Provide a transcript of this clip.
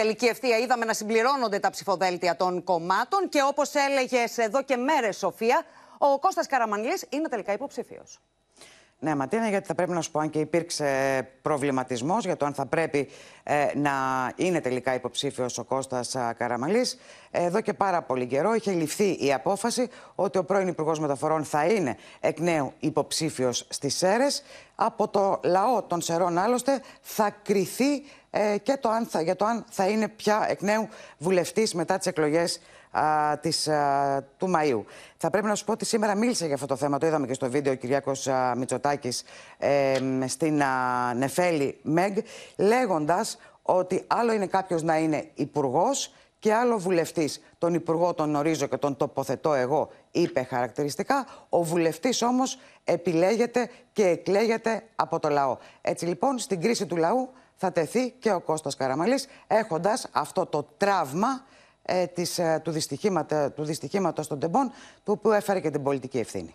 τελική ευθεία είδαμε να συμπληρώνονται τα ψηφοδέλτια των κομμάτων και όπως έλεγες εδώ και μέρες Σοφία, ο Κώστας Καραμανλής είναι τελικά υποψηφίος. Ναι, Ματίνα, γιατί θα πρέπει να σου πω, αν και υπήρξε προβληματισμός για το αν θα πρέπει ε, να είναι τελικά υποψήφιος ο Κώστας Καραμαλή. Εδώ και πάρα πολύ καιρό είχε ληφθεί η απόφαση ότι ο πρώην Υπουργός Μεταφορών θα είναι εκ νέου υποψήφιος στις ΣΕΡΕΣ. Από το λαό των ΣΕΡΟΝ, άλλωστε, θα κριθεί ε, και το αν θα, για το αν θα είναι πια εκ νέου βουλευτής μετά τις εκλογές του Μαΐου. Θα πρέπει να σου πω ότι σήμερα μίλησε για αυτό το θέμα, το είδαμε και στο βίντεο ο Κυριάκος α, Μητσοτάκης στην Νεφέλη ΜΕΓ, λέγοντας ότι άλλο είναι κάποιος να είναι υπουργός και άλλο βουλευτής, τον υπουργό τον ορίζω και τον τοποθετώ εγώ, είπε χαρακτηριστικά. Ο βουλευτής όμως επιλέγεται και εκλέγεται από το λαό. Έτσι λοιπόν, στην κρίση του λαού θα τεθεί και ο Κώστας Καραμαλής, έχοντας αυτό το τραύμα ε, της, ε, του, δυστυχήματος, δυστυχήματος των τεμπών, του οποίου έφερε και την πολιτική ευθύνη.